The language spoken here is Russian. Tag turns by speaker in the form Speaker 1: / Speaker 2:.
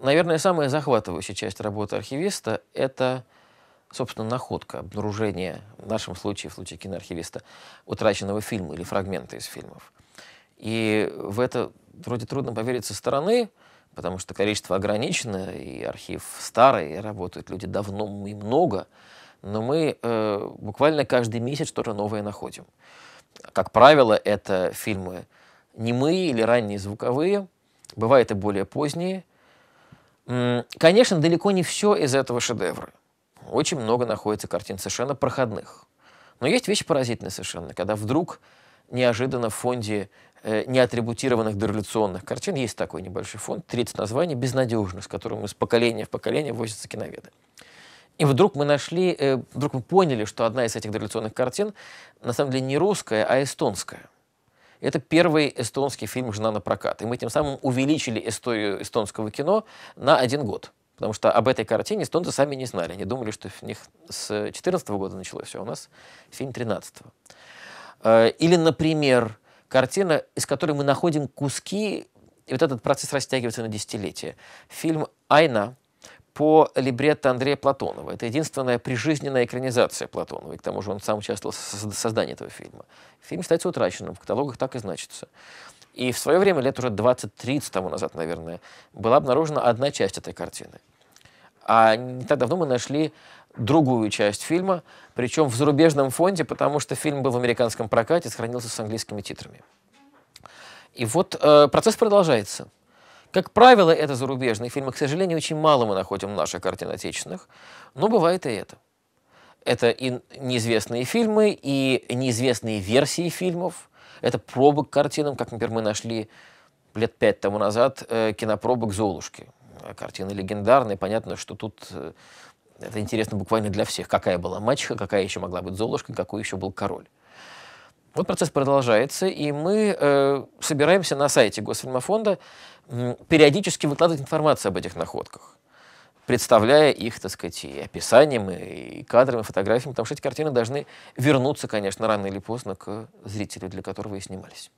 Speaker 1: Наверное, самая захватывающая часть работы архивиста – это, собственно, находка, обнаружение, в нашем случае, в случае киноархивиста, утраченного фильма или фрагмента из фильмов. И в это вроде трудно поверить со стороны, потому что количество ограничено, и архив старый, и работают люди давно и много, но мы э, буквально каждый месяц что-то новое находим. Как правило, это фильмы немые или ранние звуковые, бывают и более поздние – Конечно, далеко не все из этого шедевра. Очень много находится картин совершенно проходных. Но есть вещи поразительные совершенно, когда вдруг неожиданно в фонде э, неатрибутированных дореволюционных картин есть такой небольшой фонд, 30 названий безнадежных, с которым из поколения в поколение возятся киноведы. И вдруг мы нашли, э, вдруг мы поняли, что одна из этих дореволюционных картин на самом деле не русская, а эстонская – это первый эстонский фильм «Жена на прокат». И мы тем самым увеличили историю эстонского кино на один год. Потому что об этой картине эстонцы сами не знали. Они думали, что у них с 2014 года началось все, а у нас фильм 13 э, Или, например, картина, из которой мы находим куски, и вот этот процесс растягивается на десятилетия. Фильм «Айна» по либретто Андрея Платонова. Это единственная прижизненная экранизация Платонова, и к тому же он сам участвовал в создании этого фильма. Фильм считается утраченным, в каталогах так и значится. И в свое время, лет уже 20-30 тому назад, наверное, была обнаружена одна часть этой картины. А не так давно мы нашли другую часть фильма, причем в зарубежном фонде, потому что фильм был в американском прокате, сохранился с английскими титрами. И вот э, процесс продолжается. Как правило, это зарубежные фильмы. К сожалению, очень мало мы находим наших картин отечественных, но бывает и это. Это и неизвестные фильмы, и неизвестные версии фильмов. Это пробы к картинам, как, например, мы нашли лет пять тому назад э, кинопробы к «Золушке». Картина легендарная, понятно, что тут э, это интересно буквально для всех. Какая была мачеха, какая еще могла быть Золушка, какой еще был король. Вот процесс продолжается, и мы э, собираемся на сайте Госфильмофонда э, периодически выкладывать информацию об этих находках, представляя их, так сказать, и описанием, и кадрами, и фотографиями, потому что эти картины должны вернуться, конечно, рано или поздно к зрителю, для которого и снимались.